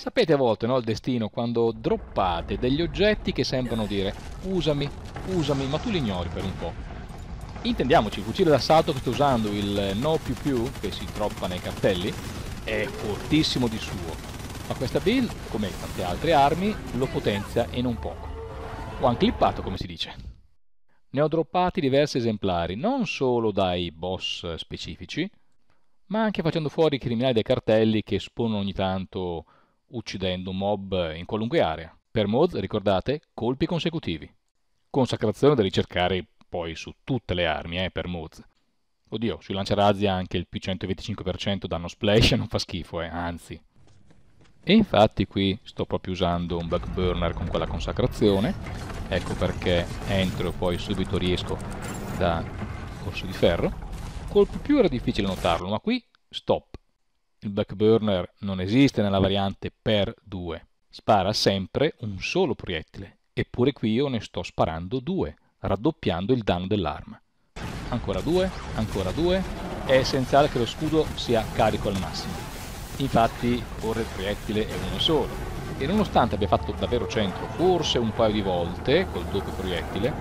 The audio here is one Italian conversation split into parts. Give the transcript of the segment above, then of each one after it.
Sapete a volte, no, il destino, quando droppate degli oggetti che sembrano dire usami, usami, ma tu li ignori per un po'. Intendiamoci, il fucile d'assalto che sto usando, il no più più, che si troppa nei cartelli, è fortissimo di suo, ma questa build, come tante altre armi, lo potenzia e non poco. Ho anclippato, come si dice. Ne ho droppati diversi esemplari, non solo dai boss specifici, ma anche facendo fuori i criminali dei cartelli che espongono ogni tanto uccidendo mob in qualunque area. Per Moz, ricordate, colpi consecutivi. Consacrazione da ricercare poi su tutte le armi, eh, per Moz. Oddio, sui lanciarazzi anche il più 125% danno splash non fa schifo, eh, anzi. E infatti qui sto proprio usando un bug burner con quella consacrazione, ecco perché entro e poi subito riesco da corso di ferro. Colpo più era difficile notarlo, ma qui stop il backburner non esiste nella variante per 2. Spara sempre un solo proiettile, eppure qui io ne sto sparando due, raddoppiando il danno dell'arma. Ancora due, ancora due. È essenziale che lo scudo sia carico al massimo. Infatti ora il proiettile è uno solo. E nonostante abbia fatto davvero centro forse un paio di volte col doppio proiettile,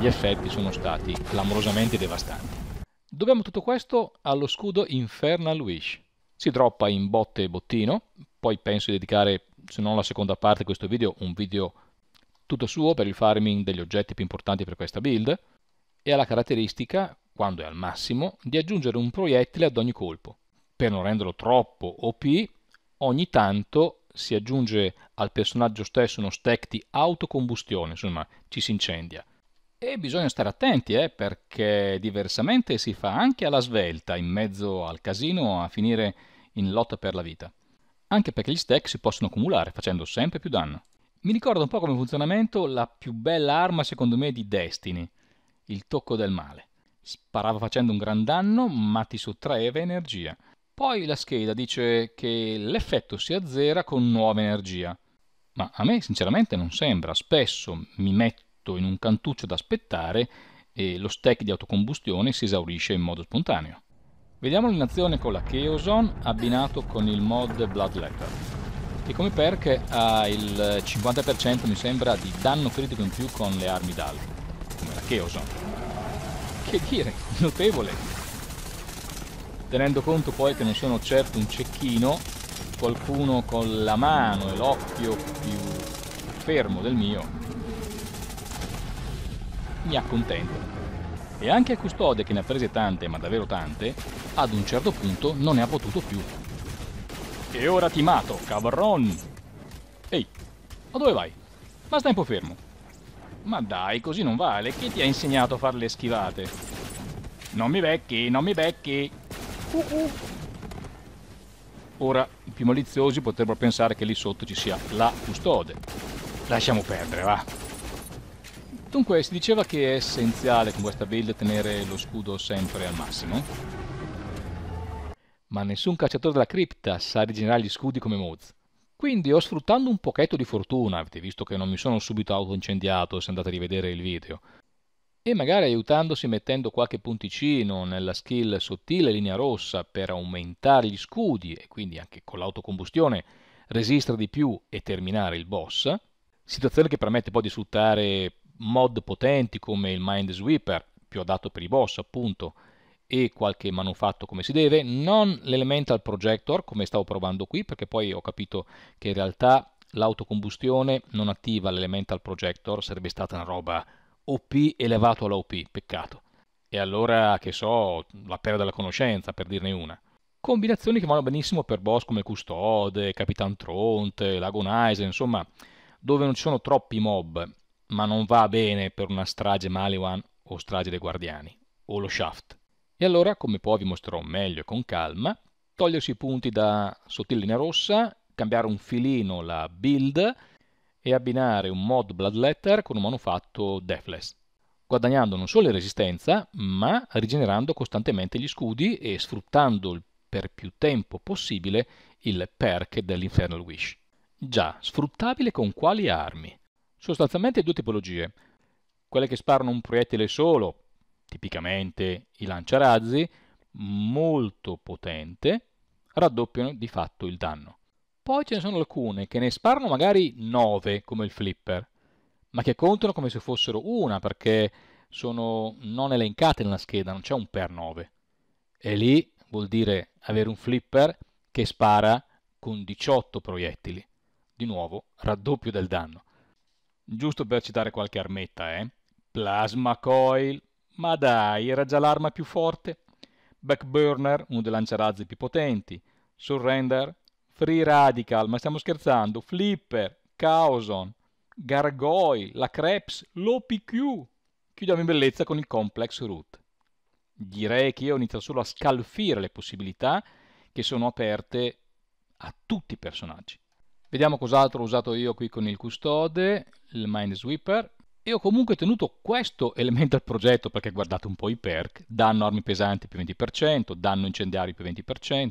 gli effetti sono stati clamorosamente devastanti. Dobbiamo tutto questo allo scudo Infernal Wish si droppa in botte e bottino, poi penso di dedicare, se non la seconda parte di questo video, un video tutto suo per il farming degli oggetti più importanti per questa build, e ha la caratteristica, quando è al massimo, di aggiungere un proiettile ad ogni colpo. Per non renderlo troppo OP, ogni tanto si aggiunge al personaggio stesso uno stack di autocombustione, insomma ci si incendia. E bisogna stare attenti eh, perché diversamente si fa anche alla svelta in mezzo al casino a finire in lotta per la vita, anche perché gli stack si possono accumulare facendo sempre più danno. Mi ricorda un po' come funzionamento la più bella arma secondo me di Destiny, il tocco del male. Sparava facendo un gran danno ma ti sottraeva energia. Poi la scheda dice che l'effetto si azzera con nuova energia. Ma a me sinceramente non sembra, spesso mi metto in un cantuccio ad aspettare e lo stack di autocombustione si esaurisce in modo spontaneo. Vediamo in con la Keoson abbinato con il mod Bloodletter che come perk ha il 50% mi sembra di danno critico in più con le armi d'alto come la Keoson che dire, notevole tenendo conto poi che non sono certo un cecchino qualcuno con la mano e l'occhio più fermo del mio mi accontento e anche il custode che ne ha prese tante, ma davvero tante, ad un certo punto non ne ha potuto più. E ora ti mato, cabron! Ehi, ma dove vai? Ma stai un po' fermo. Ma dai, così non vale, chi ti ha insegnato a fare le schivate? Non mi becchi, non mi becchi! Uh -uh. Ora, i più maliziosi potrebbero pensare che lì sotto ci sia la custode. Lasciamo perdere, va. Dunque si diceva che è essenziale con questa build tenere lo scudo sempre al massimo, ma nessun cacciatore della cripta sa rigenerare gli scudi come Moz. Quindi ho sfruttando un pochetto di fortuna, avete visto che non mi sono subito autoincendiato se andate a rivedere il video, e magari aiutandosi mettendo qualche punticino nella skill sottile linea rossa per aumentare gli scudi e quindi anche con l'autocombustione resistere di più e terminare il boss, situazione che permette poi di sfruttare mod potenti come il Mind Sweeper, più adatto per i boss appunto, e qualche manufatto come si deve, non l'Elemental Projector come stavo provando qui, perché poi ho capito che in realtà l'autocombustione non attiva l'Elemental Projector, sarebbe stata una roba OP elevato alla OP, peccato. E allora, che so, la perda della conoscenza, per dirne una. Combinazioni che vanno benissimo per boss come Custode, Capitan Tront, Lagonizer, insomma, dove non ci sono troppi mob ma non va bene per una strage Maliwan o strage dei guardiani, o lo shaft. E allora, come poi vi mostrerò meglio e con calma, togliersi i punti da sottilinea rossa, cambiare un filino la build e abbinare un mod Bloodletter con un manufatto Deathless, guadagnando non solo in resistenza, ma rigenerando costantemente gli scudi e sfruttando per più tempo possibile il perk dell'Infernal Wish. Già, sfruttabile con quali armi? sostanzialmente due tipologie. Quelle che sparano un proiettile solo, tipicamente i lanciarazzi, molto potente, raddoppiano di fatto il danno. Poi ce ne sono alcune che ne sparano magari 9 come il flipper, ma che contano come se fossero una perché sono non elencate nella scheda, non c'è un per 9. E lì vuol dire avere un flipper che spara con 18 proiettili. Di nuovo, raddoppio del danno. Giusto per citare qualche armetta, eh? Plasma Coil, ma dai, era già l'arma più forte. Backburner, uno dei lanciarazzi più potenti. Surrender, Free Radical, ma stiamo scherzando. Flipper, Chaoson, Gargoyle, la Krebs, l'OPQ. Chiudiamo in bellezza con il Complex Root. Direi che io inizio solo a scalfire le possibilità che sono aperte a tutti i personaggi. Vediamo cos'altro ho usato io qui con il custode il Minesweeper e ho comunque tenuto questo elemento al progetto perché guardate un po' i perk, danno armi pesanti più 20%, danno incendiari più 20%,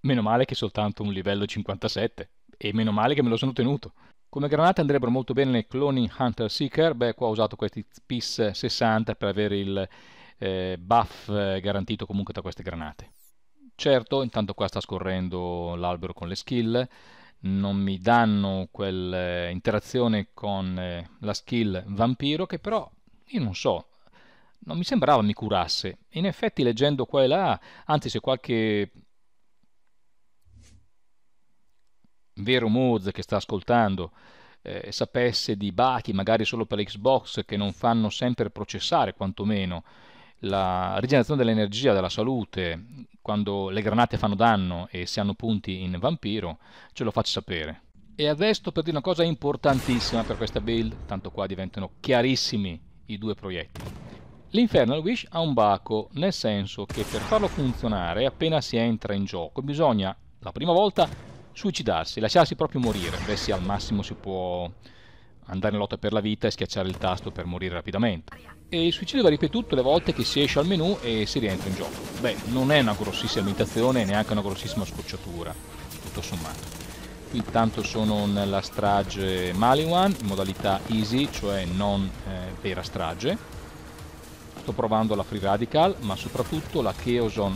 meno male che è soltanto un livello 57 e meno male che me lo sono tenuto. Come granate andrebbero molto bene le cloning Hunter Seeker, beh qua ho usato questi PIS 60 per avere il eh, buff eh, garantito comunque da queste granate. Certo, intanto qua sta scorrendo l'albero con le skill, non mi danno quell'interazione con eh, la skill vampiro che però, io non so, non mi sembrava mi curasse. In effetti leggendo qua e là, anzi se qualche vero Moz che sta ascoltando eh, sapesse di bachi, magari solo per Xbox che non fanno sempre processare quantomeno la rigenerazione dell'energia, della salute, quando le granate fanno danno e si hanno punti in vampiro, ce lo faccio sapere. E adesso per dire una cosa importantissima per questa build, tanto qua diventano chiarissimi i due proiettili. L'Infernal Wish ha un baco, nel senso che per farlo funzionare, appena si entra in gioco, bisogna la prima volta suicidarsi, lasciarsi proprio morire. Beh sì, al massimo si può andare in lotta per la vita e schiacciare il tasto per morire rapidamente. E il suicidio va ripetuto le volte che si esce al menu e si rientra in gioco. Beh, non è una grossissima imitazione e neanche una grossissima scocciatura, tutto sommato. Qui intanto sono nella strage Maliwan in modalità easy, cioè non eh, vera strage. Sto provando la Free Radical, ma soprattutto la Chaoson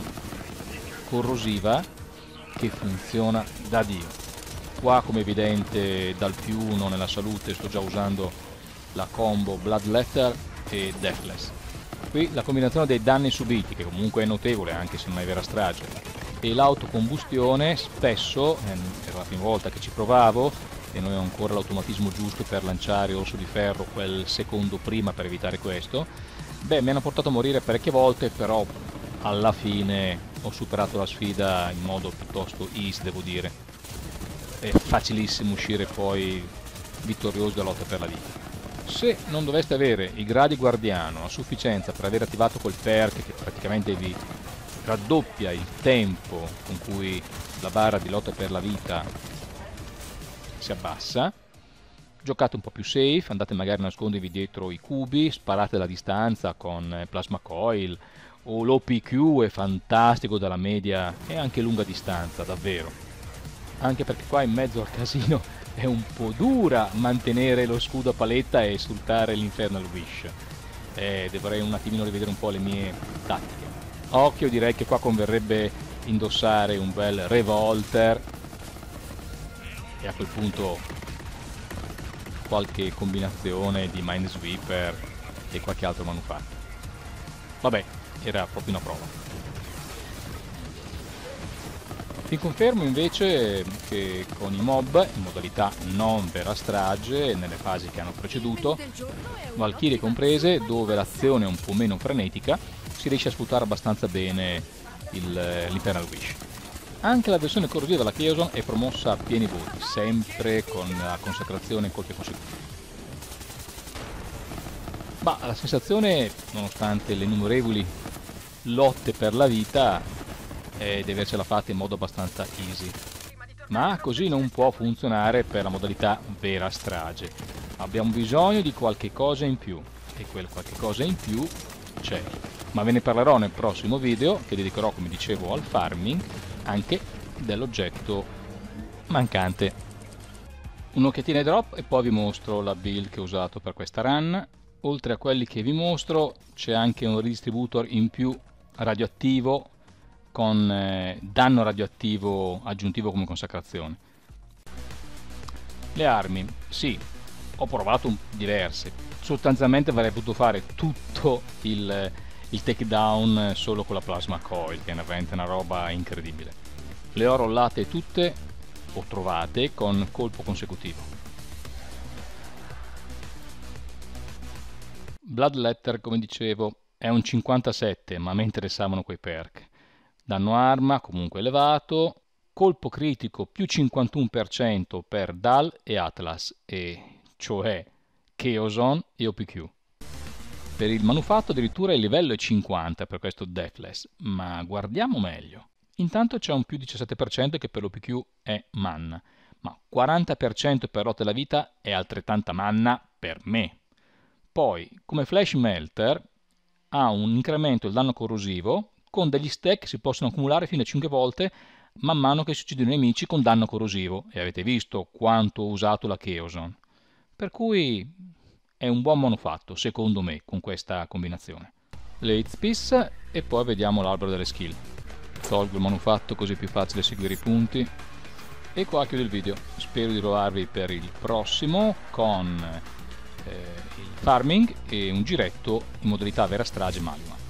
corrosiva che funziona da Dio qua come evidente dal più uno nella salute sto già usando la combo Bloodletter e Deathless qui la combinazione dei danni subiti che comunque è notevole anche se non è vera strage e l'autocombustione spesso ehm, era la prima volta che ci provavo e non ho ancora l'automatismo giusto per lanciare orso di ferro quel secondo prima per evitare questo beh mi hanno portato a morire parecchie volte però alla fine ho superato la sfida in modo piuttosto easy devo dire è facilissimo uscire poi vittorioso dalla lotta per la vita. Se non doveste avere i gradi guardiano a sufficienza per aver attivato quel perk che praticamente vi raddoppia il tempo con cui la barra di lotta per la vita si abbassa, giocate un po' più safe, andate magari a nascondervi dietro i cubi, sparate la distanza con eh, plasma coil o l'OPQ è fantastico dalla media e anche lunga distanza, davvero anche perché qua in mezzo al casino è un po' dura mantenere lo scudo a paletta e sfruttare l'Infernal Wish. Eh, dovrei un attimino rivedere un po' le mie tattiche. Occhio, direi che qua converrebbe indossare un bel revolter e a quel punto qualche combinazione di Minesweeper e qualche altro manufatto. Vabbè, era proprio una prova. Ti confermo invece che con i mob, in modalità non vera strage, nelle fasi che hanno preceduto, Valkyrie comprese, dove l'azione è un po' meno frenetica, si riesce a sfruttare abbastanza bene l'Eternal eh, Wish. Anche la versione corrosiva della Chaoson è promossa a pieni voti, sempre con la consacrazione e colpi consecutivi. Ma la sensazione, nonostante le innumerevoli lotte per la vita, e di avercela fatta in modo abbastanza easy. Ma così non può funzionare per la modalità vera strage. Abbiamo bisogno di qualche cosa in più e quel qualche cosa in più c'è. Ma ve ne parlerò nel prossimo video che dedicherò, come dicevo, al farming anche dell'oggetto mancante. Un'occhiatina ai drop e poi vi mostro la build che ho usato per questa run. Oltre a quelli che vi mostro c'è anche un redistributor in più radioattivo con eh, danno radioattivo aggiuntivo come consacrazione. Le armi, sì, ho provato diverse, sostanzialmente avrei potuto fare tutto il, il takedown eh, solo con la plasma coil, che è veramente una roba incredibile. Le ho rollate tutte o trovate con colpo consecutivo. Bloodletter, come dicevo, è un 57, ma a me interessavano quei perk danno arma comunque elevato, colpo critico più 51% per DAL e Atlas, e cioè Keoson e OPQ. Per il manufatto addirittura il livello è 50 per questo Deathless, ma guardiamo meglio. Intanto c'è un più 17% che per l'OPQ è manna, ma 40% per rotta della vita è altrettanta manna per me. Poi, come Flash Melter, ha un incremento del danno corrosivo con degli stack che si possono accumulare fino a 5 volte man mano che succedono i nemici con danno corrosivo e avete visto quanto ho usato la Chaoson. Per cui è un buon monofatto, secondo me, con questa combinazione. Late Spiss e poi vediamo l'albero delle skill. Tolgo il manufatto così è più facile seguire i punti. E qua chiudo il video. Spero di trovarvi per il prossimo con eh, il farming e un giretto in modalità vera strage magma